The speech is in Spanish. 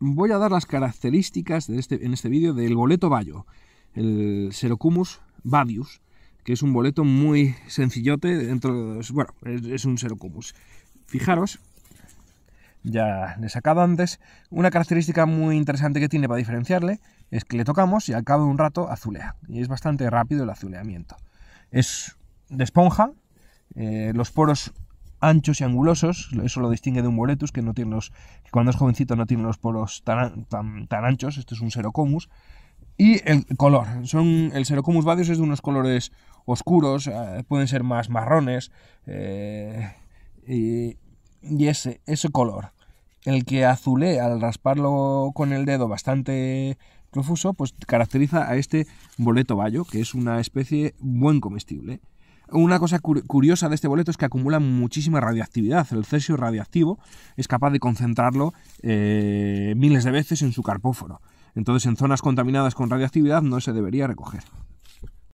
voy a dar las características de este, en este vídeo del boleto Bayo, el Serocumus Badius, que es un boleto muy sencillote dentro de bueno, es, un Serocumus. Fijaros, ya le he sacado antes, una característica muy interesante que tiene para diferenciarle es que le tocamos y al cabo de un rato azulea, y es bastante rápido el azuleamiento. Es de esponja, eh, los poros anchos y angulosos, eso lo distingue de un boletus, que no tiene los, cuando es jovencito no tiene los poros tan, tan, anchos, este es un serocomus, y el color, son, el serocomus vadios es de unos colores oscuros, eh, pueden ser más marrones, eh, y, ese, ese color, el que azulé al rasparlo con el dedo bastante profuso, pues caracteriza a este boleto vallo, que es una especie buen comestible. Una cosa curiosa de este boleto es que acumula muchísima radiactividad. El cesio radiactivo es capaz de concentrarlo eh, miles de veces en su carpóforo. Entonces, en zonas contaminadas con radiactividad, no se debería recoger.